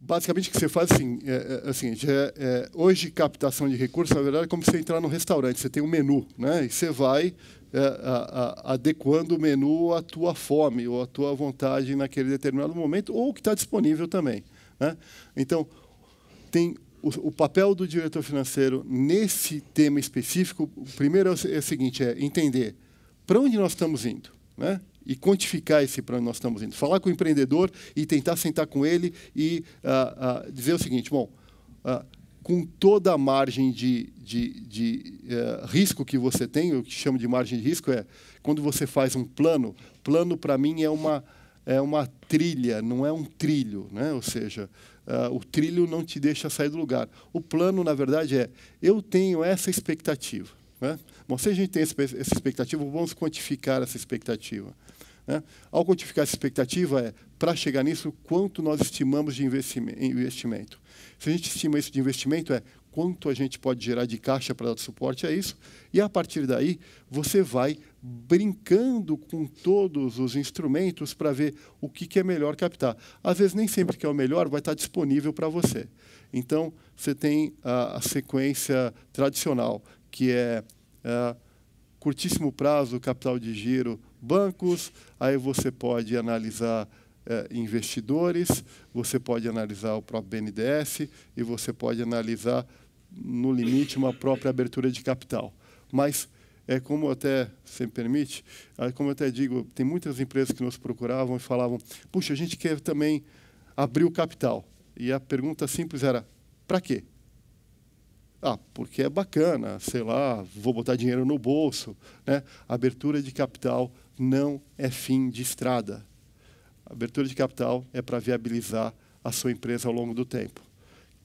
basicamente o que você faz assim, é, é, assim é, é, hoje captação de recursos na verdade é como você entrar num restaurante você tem um menu né e você vai é, a, a, adequando o menu à tua fome ou à tua vontade naquele determinado momento ou o que está disponível também né? então tem o, o, papel do diretor financeiro nesse tema específico primeiro é o, é o seguinte é entender para onde nós estamos indo né e quantificar esse para onde nós estamos indo. Falar com o empreendedor e tentar sentar com ele e uh, uh, dizer o seguinte: bom, uh, com toda a margem de, de, de eh, risco que você tem, o que chamo de margem de risco é quando você faz um plano, plano para mim é uma, é uma trilha, não é um trilho. Né? Ou seja, o trilho não te deixa sair do lugar. O plano, na verdade, é eu tenho essa expectativa né? Bom, se a gente tem essa expectativa, vamos quantificar essa expectativa. Né? Ao quantificar essa expectativa, é para chegar nisso, quanto nós estimamos de investimento. Se a gente estima isso de investimento, é quanto a gente pode gerar de caixa para dar suporte a isso, e a partir daí você vai brincando com todos os instrumentos para ver o que, é melhor captar. Às vezes, nem sempre que é o melhor vai estar tá disponível para você. Então, você tem a sequência tradicional, que é, é curtíssimo prazo, capital de giro, bancos, aí você pode analisar é, investidores, você pode analisar o próprio BNDES e você pode analisar, no limite, uma própria abertura de capital. Mas, é como até, se me permite, é como eu até digo, tem muitas empresas que nos procuravam e falavam, puxa, a gente quer também abrir o capital. E a pergunta simples era, para quê? Ah, porque é bacana, sei lá, vou botar dinheiro no bolso. Né? Abertura de capital não é fim de estrada. Abertura de capital é para viabilizar a sua empresa ao longo do tempo.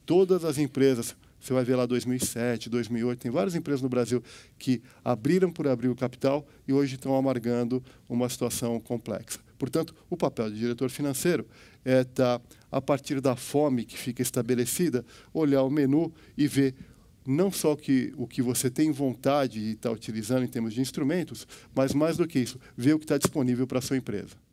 Todas as empresas, você vai ver lá 2007, 2008, tem várias empresas no Brasil que abriram por abrir o capital e hoje estão amargando uma situação complexa. Portanto, o papel do diretor financeiro é estar, tá, a partir da fome que fica estabelecida, olhar o menu e ver não só que o que você tem vontade e está utilizando em termos de instrumentos, mas mais do que isso, ver o que está disponível para a sua empresa.